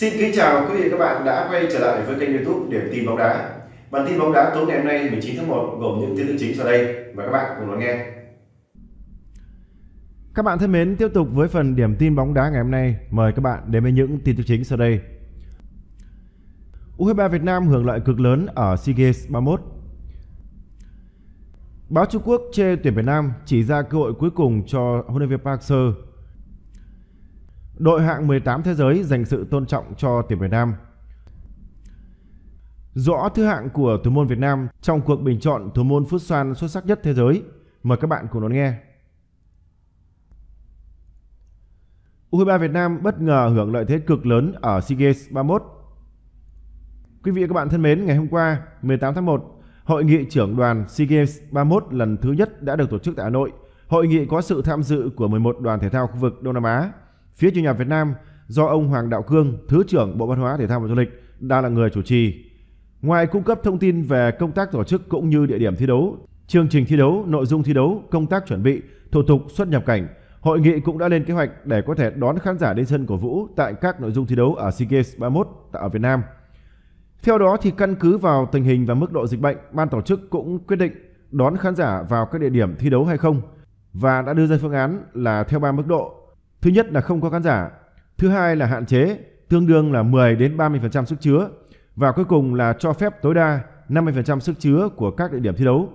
Xin kính chào quý vị và các bạn đã quay trở lại với kênh youtube Điểm tin bóng đá Bản tin bóng đá tối ngày hôm nay 19 tháng 1 gồm những tin tức chính sau đây Mời các bạn cùng lắng nghe Các bạn thân mến, tiếp tục với phần điểm tin bóng đá ngày hôm nay Mời các bạn đến với những tin tức chính sau đây U23 Việt Nam hưởng lợi cực lớn ở SEA Games 31 Báo Trung Quốc chê tuyển Việt Nam chỉ ra cơ hội cuối cùng cho huấn luyện viên Park Seo Đội hạng 18 thế giới dành sự tôn trọng cho tuyển Việt Nam. Rõ thứ hạng của thủ môn Việt Nam trong cuộc bình chọn thủ môn xoan xuất sắc nhất thế giới. Mời các bạn cùng đón nghe. U23 Việt Nam bất ngờ hưởng lợi thế cực lớn ở SEA Games 31. Quý vị và các bạn thân mến, ngày hôm qua 18 tháng 1, Hội nghị trưởng đoàn SEA Games 31 lần thứ nhất đã được tổ chức tại Hà Nội. Hội nghị có sự tham dự của 11 đoàn thể thao khu vực Đông Nam Á, Phía chủ nhà Việt Nam do ông Hoàng Đạo Cương, Thứ trưởng Bộ Văn hóa Thể thao và Du lịch đang là người chủ trì. Ngoài cung cấp thông tin về công tác tổ chức cũng như địa điểm thi đấu, chương trình thi đấu, nội dung thi đấu, công tác chuẩn bị, thủ tục xuất nhập cảnh, hội nghị cũng đã lên kế hoạch để có thể đón khán giả đến sân cổ Vũ tại các nội dung thi đấu ở SEA Games 31 tại Việt Nam. Theo đó thì căn cứ vào tình hình và mức độ dịch bệnh, ban tổ chức cũng quyết định đón khán giả vào các địa điểm thi đấu hay không và đã đưa ra phương án là theo ba mức độ Thứ nhất là không có khán giả, thứ hai là hạn chế tương đương là 10 đến 30% sức chứa và cuối cùng là cho phép tối đa 50% sức chứa của các địa điểm thi đấu.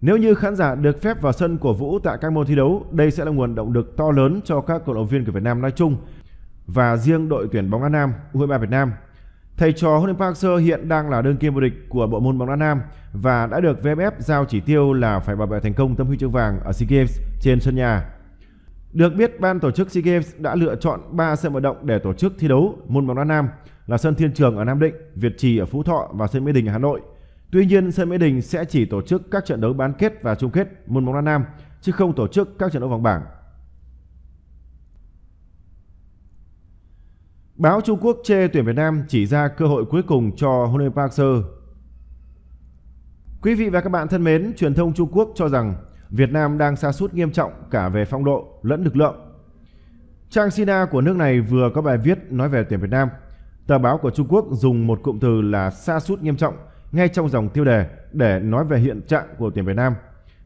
Nếu như khán giả được phép vào sân của vũ tại các môn thi đấu, đây sẽ là nguồn động lực to lớn cho các cổ động viên của Việt Nam nói chung và riêng đội tuyển bóng đá nam U23 Việt Nam. Thầy trò Huấn luyện Park Hang-seo hiện đang là đơn kim vô địch của bộ môn bóng đá nam và đã được VFF giao chỉ tiêu là phải bảo vệ thành công tấm huy chương vàng ở SEA Games trên sân nhà được biết, ban tổ chức SEA Games đã lựa chọn 3 sân vận động để tổ chức thi đấu môn bóng đá nam là sân Thiên Trường ở Nam Định, Việt Trì ở Phú Thọ và sân Mỹ Đình ở Hà Nội. Tuy nhiên, sân Mỹ Đình sẽ chỉ tổ chức các trận đấu bán kết và chung kết môn bóng đá nam chứ không tổ chức các trận đấu vòng bảng. Báo Trung Quốc chê tuyển Việt Nam chỉ ra cơ hội cuối cùng cho Hone Park Seo. Quý vị và các bạn thân mến, truyền thông Trung Quốc cho rằng Việt Nam đang sa sút nghiêm trọng cả về phong độ lẫn lực lượng. Trang Sina của nước này vừa có bài viết nói về tuyển Việt Nam. Tờ báo của Trung Quốc dùng một cụm từ là sa sút nghiêm trọng ngay trong dòng tiêu đề để nói về hiện trạng của tuyển Việt Nam.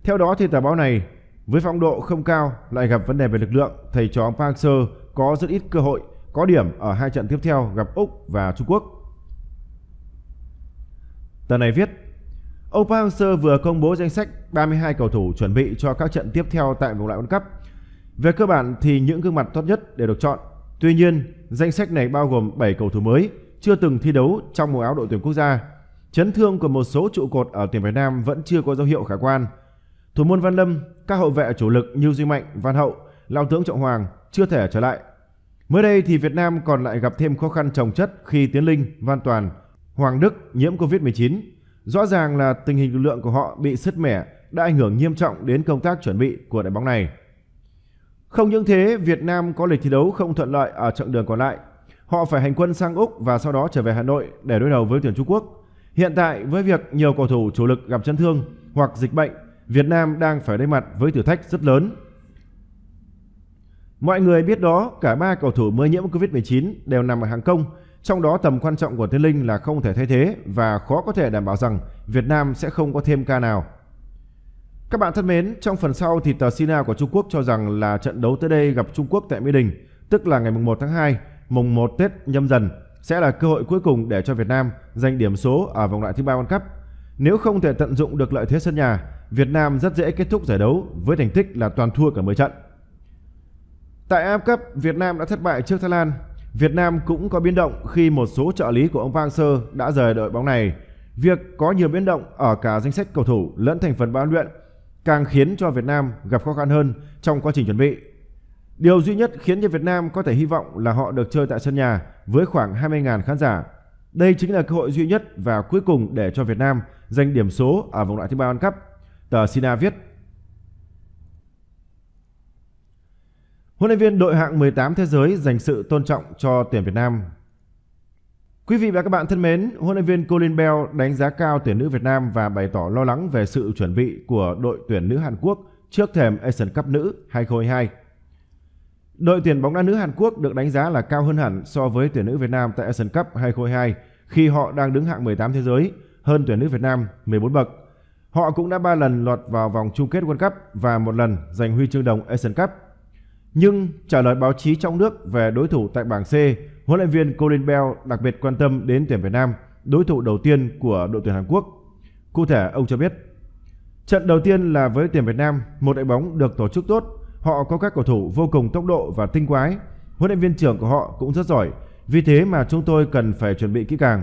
Theo đó thì tờ báo này với phong độ không cao lại gặp vấn đề về lực lượng, thầy trò Park Seo có rất ít cơ hội có điểm ở hai trận tiếp theo gặp Úc và Trung Quốc. Tờ này viết Ông Park Hang-seo vừa công bố danh sách 32 cầu thủ chuẩn bị cho các trận tiếp theo tại vòng loại World Cup. Về cơ bản thì những gương mặt tốt nhất đều được chọn. Tuy nhiên, danh sách này bao gồm 7 cầu thủ mới chưa từng thi đấu trong màu áo đội tuyển quốc gia. Chấn thương của một số trụ cột ở tuyển Việt Nam vẫn chưa có dấu hiệu khả quan. Thủ môn Văn Lâm, các hậu vệ chủ lực như Duy Mạnh, Văn Hậu, Lao tướng Trọng Hoàng chưa thể trở lại. Mới đây thì Việt Nam còn lại gặp thêm khó khăn trồng chất khi Tiến Linh, Văn Toàn, Hoàng Đức nhiễm Covid-19 Rõ ràng là tình hình lực lượng của họ bị sứt mẻ đã ảnh hưởng nghiêm trọng đến công tác chuẩn bị của đội bóng này. Không những thế, Việt Nam có lịch thi đấu không thuận lợi ở chặng đường còn lại. Họ phải hành quân sang Úc và sau đó trở về Hà Nội để đối đầu với tuyển Trung Quốc. Hiện tại với việc nhiều cầu thủ chủ lực gặp chấn thương hoặc dịch bệnh, Việt Nam đang phải đối mặt với thử thách rất lớn. Mọi người biết đó, cả ba cầu thủ mới nhiễm Covid-19 đều nằm ở hàng công trong đó tầm quan trọng của Tiến Linh là không thể thay thế và khó có thể đảm bảo rằng Việt Nam sẽ không có thêm ca nào. Các bạn thân mến, trong phần sau thì tờ Sina của Trung Quốc cho rằng là trận đấu tới đây gặp Trung Quốc tại Mỹ Đình, tức là ngày mùng 1 tháng 2, mùng 1 Tết nhâm dần sẽ là cơ hội cuối cùng để cho Việt Nam giành điểm số ở vòng loại thứ ba World Cup. Nếu không thể tận dụng được lợi thế sân nhà, Việt Nam rất dễ kết thúc giải đấu với thành tích là toàn thua cả 10 trận. Tại AFF Cup, Việt Nam đã thất bại trước Thái Lan Việt Nam cũng có biến động khi một số trợ lý của ông Park hang đã rời đội bóng này. Việc có nhiều biến động ở cả danh sách cầu thủ lẫn thành phần ban luyện càng khiến cho Việt Nam gặp khó khăn hơn trong quá trình chuẩn bị. Điều duy nhất khiến cho Việt Nam có thể hy vọng là họ được chơi tại sân nhà với khoảng 20.000 khán giả. Đây chính là cơ hội duy nhất và cuối cùng để cho Việt Nam giành điểm số ở vòng loại thứ ba World Cup. Tờ Sina viết Huấn luyện viên đội hạng 18 thế giới dành sự tôn trọng cho tuyển Việt Nam. Quý vị và các bạn thân mến, huấn luyện viên Colin Bell đánh giá cao tuyển nữ Việt Nam và bày tỏ lo lắng về sự chuẩn bị của đội tuyển nữ Hàn Quốc trước thềm Asian Cup nữ 2022. Đội tuyển bóng đá nữ Hàn Quốc được đánh giá là cao hơn hẳn so với tuyển nữ Việt Nam tại Asian Cup 2022 khi họ đang đứng hạng 18 thế giới, hơn tuyển nữ Việt Nam 14 bậc. Họ cũng đã 3 lần lọt vào vòng chung kết World Cup và một lần giành huy chương đồng Asian Cup nhưng trả lời báo chí trong nước về đối thủ tại bảng C, huấn luyện viên Colin Bell đặc biệt quan tâm đến tuyển Việt Nam, đối thủ đầu tiên của đội tuyển Hàn Quốc. Cụ thể ông cho biết, trận đầu tiên là với tuyển Việt Nam, một đội bóng được tổ chức tốt, họ có các cầu thủ vô cùng tốc độ và tinh quái, huấn luyện viên trưởng của họ cũng rất giỏi, vì thế mà chúng tôi cần phải chuẩn bị kỹ càng.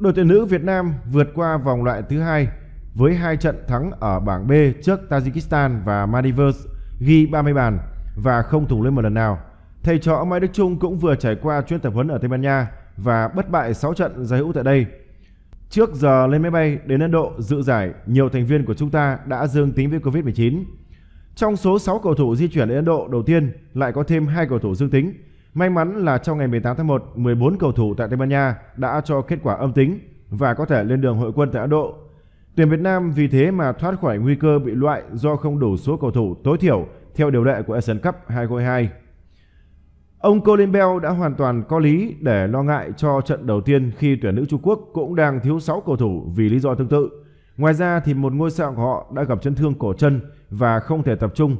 Đội tuyển nữ Việt Nam vượt qua vòng loại thứ hai với hai trận thắng ở bảng B trước Tajikistan và Maldives ghi 30 bàn và không thủng lưới một lần nào. Thầy trò Mai Đức Trung cũng vừa trải qua chuyến tập huấn ở Tây Ban Nha và bất bại 6 trận giải hữu tại đây. Trước giờ lên máy bay đến Ấn Độ dự giải, nhiều thành viên của chúng ta đã dương tính với Covid-19. Trong số 6 cầu thủ di chuyển đến Ấn Độ đầu tiên lại có thêm hai cầu thủ dương tính. May mắn là trong ngày 18 tháng 1, 14 cầu thủ tại Tây Ban Nha đã cho kết quả âm tính và có thể lên đường hội quân tại Ấn Độ Tuyển Việt Nam vì thế mà thoát khỏi nguy cơ bị loại do không đủ số cầu thủ tối thiểu theo điều lệ của Asian Cup 2022. Ông Colin Bell đã hoàn toàn có lý để lo ngại cho trận đầu tiên khi tuyển nữ Trung Quốc cũng đang thiếu 6 cầu thủ vì lý do tương tự. Ngoài ra thì một ngôi sao của họ đã gặp chấn thương cổ chân và không thể tập trung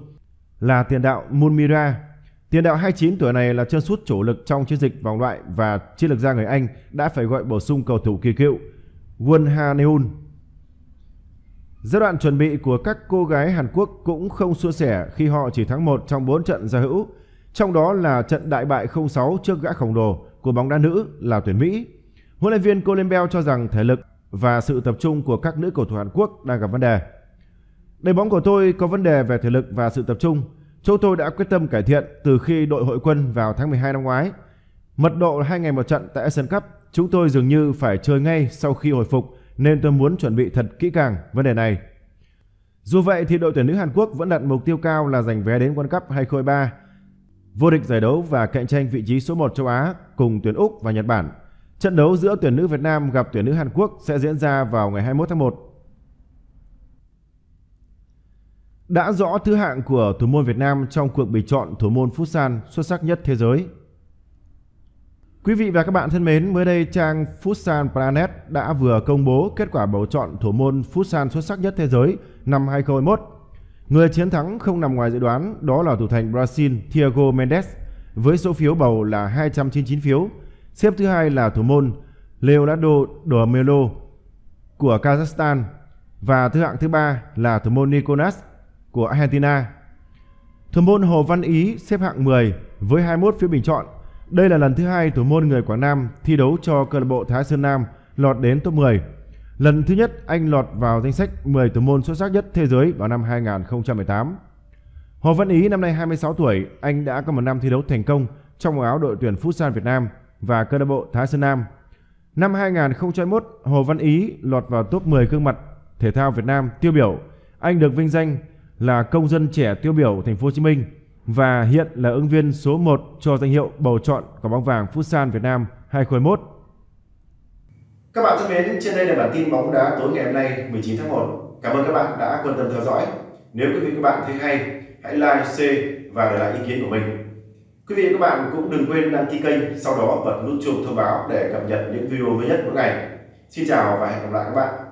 là tiền đạo Munmira. Tiền đạo 29 tuổi này là chân sút chủ lực trong chiến dịch vòng loại và chiến lược gia người Anh đã phải gọi bổ sung cầu thủ kỳ cựu Won Ha Neun Giai đoạn chuẩn bị của các cô gái Hàn Quốc cũng không suôn sẻ khi họ chỉ thắng một trong 4 trận giao hữu, trong đó là trận đại bại 0-6 trước gã khổng lồ của bóng đá nữ là tuyển Mỹ. Huấn luyện viên Colin Bell cho rằng thể lực và sự tập trung của các nữ cầu thủ Hàn Quốc đang gặp vấn đề. Đội bóng của tôi có vấn đề về thể lực và sự tập trung. Chúng tôi đã quyết tâm cải thiện từ khi đội hội quân vào tháng 12 năm ngoái. Mật độ 2 ngày một trận tại Asian Cup, chúng tôi dường như phải chơi ngay sau khi hồi phục nên tôi muốn chuẩn bị thật kỹ càng vấn đề này. Dù vậy thì đội tuyển nữ Hàn Quốc vẫn đặt mục tiêu cao là giành vé đến World Cup 2023, vô địch giải đấu và cạnh tranh vị trí số 1 châu Á cùng tuyển Úc và Nhật Bản. Trận đấu giữa tuyển nữ Việt Nam gặp tuyển nữ Hàn Quốc sẽ diễn ra vào ngày 21 tháng 1. Đã rõ thứ hạng của thủ môn Việt Nam trong cuộc bình chọn thủ môn Phúc San xuất sắc nhất thế giới Quý vị và các bạn thân mến, mới đây trang Futsal Planet đã vừa công bố kết quả bầu chọn thủ môn Futsal xuất sắc nhất thế giới năm 2021. Người chiến thắng không nằm ngoài dự đoán đó là thủ thành Brazil Thiago Mendes với số phiếu bầu là 299 phiếu. Xếp thứ hai là thủ môn Leonardo Domelo của Kazakhstan và thứ hạng thứ ba là thủ môn Nicolas của Argentina. Thủ môn Hồ Văn Ý xếp hạng 10 với 21 phiếu bình chọn đây là lần thứ hai thủ môn người Quảng Nam thi đấu cho câu lạc bộ Thái Sơn Nam lọt đến top 10. Lần thứ nhất anh lọt vào danh sách 10 thủ môn xuất sắc nhất thế giới vào năm 2018. Hồ Văn Ý năm nay 26 tuổi, anh đã có một năm thi đấu thành công trong áo đội tuyển Futsal Việt Nam và câu lạc bộ Thái Sơn Nam. Năm 2021, Hồ Văn Ý lọt vào top 10 gương mặt thể thao Việt Nam tiêu biểu. Anh được vinh danh là công dân trẻ tiêu biểu thành phố Hồ Chí Minh và hiện là ứng viên số 1 cho danh hiệu bầu chọn quả bóng vàng Futsal Việt Nam 2021. Các bạn thân mến, trên đây là bản tin bóng đá tối ngày hôm nay 19 tháng 1. Cảm ơn các bạn đã quan tâm theo dõi. Nếu quý vị các bạn thấy hay, hãy like, share và để lại ý kiến của mình. Quý vị các bạn cũng đừng quên đăng ký kênh, sau đó bật nút chuông thông báo để cập nhật những video mới nhất mỗi ngày. Xin chào và hẹn gặp lại các bạn.